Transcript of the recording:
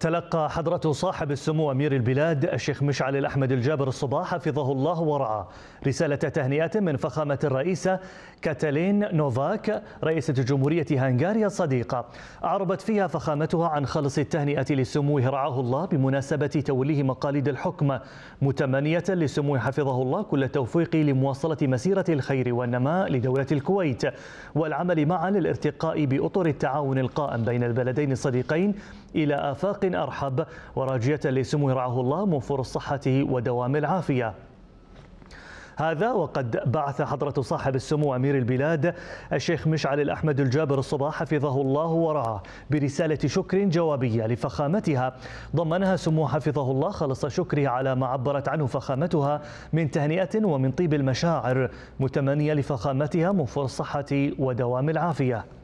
تلقى حضرة صاحب السمو أمير البلاد الشيخ مشعل الأحمد الجابر الصباح حفظه الله ورعاه رسالة تهنئة من فخامة الرئيسة كاتالين نوفاك رئيسة جمهورية هنغاريا الصديقة أعربت فيها فخامتها عن خلص التهنئة لسموه رعاه الله بمناسبة توليه مقاليد الحكم متمنية لسموه حفظه الله كل التوفيق لمواصلة مسيرة الخير والنماء لدولة الكويت والعمل معا للارتقاء بأطر التعاون القائم بين البلدين الصديقين إلى آفاق أرحب وراجية لسمو رعاه الله من الصحة ودوام العافية هذا وقد بعث حضرة صاحب السمو أمير البلاد الشيخ مشعل الأحمد الجابر الصباح حفظه الله ورعاه برسالة شكر جوابية لفخامتها ضمنها سمو حفظه الله خلص شكره على ما عبرت عنه فخامتها من تهنئة ومن طيب المشاعر متمنية لفخامتها من الصحة ودوام العافية